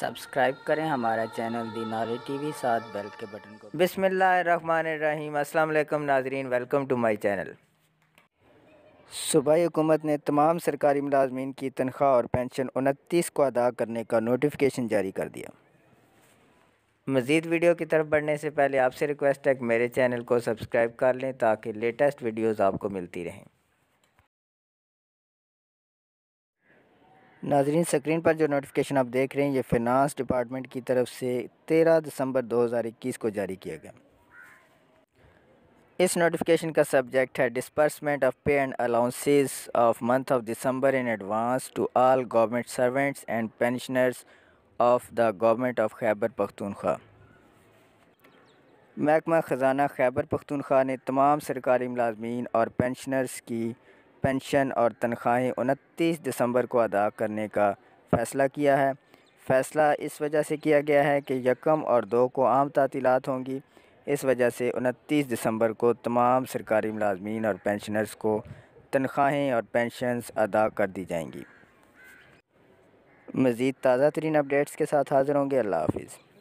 subscribe करें हमारा channel the T TV साथ बेल के बटन को बिसमीम अल्लाम नाजरीन वेलकम टू माय चैनल सूबाई हुकूमत ने तमाम सरकारी मुलाजमीन की तनख्वाह और पेंशन उनतीस को अदा करने का नोटिफिकेशन जारी कर दिया मज़ीद वीडियो की तरफ बढ़ने से पहले आपसे रिक्वेस्ट है कि मेरे चैनल को सब्सक्राइब कर लें ताकि लेटेस्ट वीडियोज़ आपको मिलती रहें नाजरीन स्क्रीन पर जो नोटिफिकेशन आप देख रहे हैं ये फिनांस डिपार्टमेंट की तरफ से 13 दिसंबर 2021 को जारी किया गया इस नोटिफिकेशन का सब्जेक्ट है disbursement of pay and allowances of month of December in advance to all government servants and pensioners of the government of Khyber Pakhtunkhwa महकमा ख़जाना खैबर पख्तूनख्वा ने तमाम सरकारी मुलाजमीन और पेंशनर्स की पेंशन और तनख्वाहें उनतीस दिसंबर को अदा करने का फ़ैसला किया है फ़ैसला इस वजह से किया गया है कि यकम और दो को आम तातीलत होंगी इस वजह से उनतीस दिसंबर को तमाम सरकारी मुलाजमीन और पेंशनर्स को तनख्वाहें और पेंशनस अदा कर दी जाएंगी मज़ीद ताज़ा तरीन अपडेट्स के साथ हाज़िर होंगे अल्लाह हाफिज़